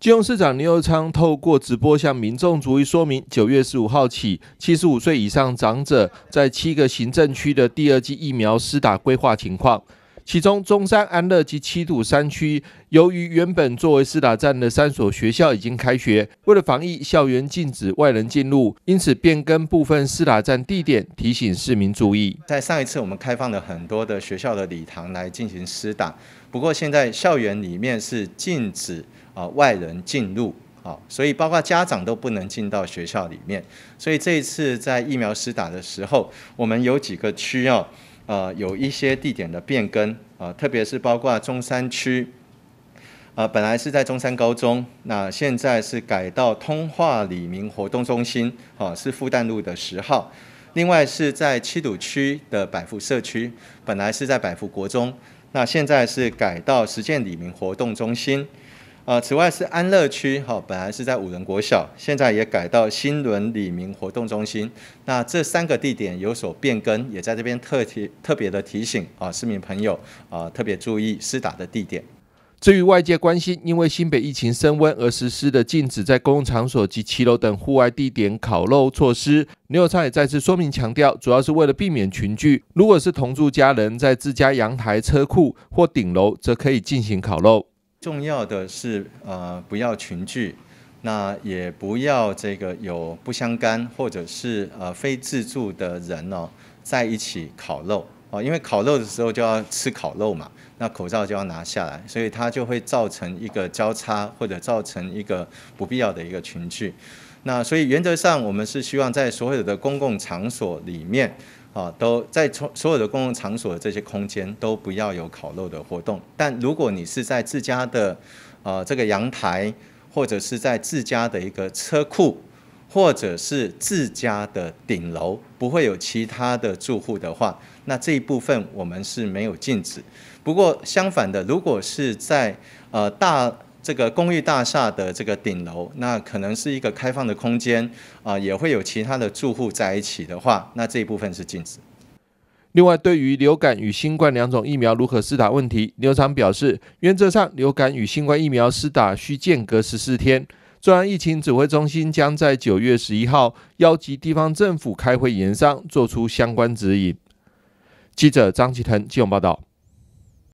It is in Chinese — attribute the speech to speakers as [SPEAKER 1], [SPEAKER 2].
[SPEAKER 1] 金融市长牛志昌透过直播向民众逐一说明，九月十五号起，七十五岁以上长者在七个行政区的第二季疫苗施打规划情况。其中，中山、安乐及七堵山区，由于原本作为施打站的三所学校已经开学，为了防疫，校园禁止外人进入，因此变更部分施打站地点，提醒市民注意。
[SPEAKER 2] 在上一次，我们开放了很多的学校的礼堂来进行施打，不过现在校园里面是禁止啊外人进入啊，所以包括家长都不能进到学校里面。所以这一次在疫苗施打的时候，我们有几个需要。呃，有一些地点的变更，啊，特别是包括中山区，呃，本来是在中山高中，那现在是改到通化里民活动中心，哦，是复旦路的十号。另外是在七堵区的百福社区，本来是在百福国中，那现在是改到实践里民活动中心。呃，此外是安乐区，好，本来是在五仁国小，现在也改到新伦里民活动中心。那这三个地点有所变更，也在这边特提特别的提醒啊，市民朋友啊，特别注意施打的地点。至于外界关心，因为新北疫
[SPEAKER 1] 情升温而实施的禁止在公共场所及骑楼等户外地点烤肉措施，牛友昌也再次说明强调，主要是为了避免群聚。如果是同住家人在自家阳台、车库或顶楼，则可以进行烤肉。
[SPEAKER 2] 重要的是，呃，不要群聚，那也不要这个有不相干或者是呃非自助的人哦在一起烤肉。哦，因为烤肉的时候就要吃烤肉嘛，那口罩就要拿下来，所以它就会造成一个交叉或者造成一个不必要的一个群聚。那所以原则上，我们是希望在所有的公共场所里面，啊，都在从所有的公共场所的这些空间都不要有烤肉的活动。但如果你是在自家的，啊，这个阳台或者是在自家的一个车库。或者是自家的顶楼不会有其他的住户的话，那这一部分我们是没有禁止。不过相反的，如果是在呃大这个公寓大厦的这个顶楼，那可能是一个开放的空间啊，也会有其他的住户在一起的话，那这一部分是禁止。另外，对于流感与新冠
[SPEAKER 1] 两种疫苗如何施打问题，刘长表示，原则上流感与新冠疫苗施打需间隔十四天。中央疫情指挥中心将在九月十一号邀集地方政府开会研商，做出相关指引。记者张其腾、金融报道。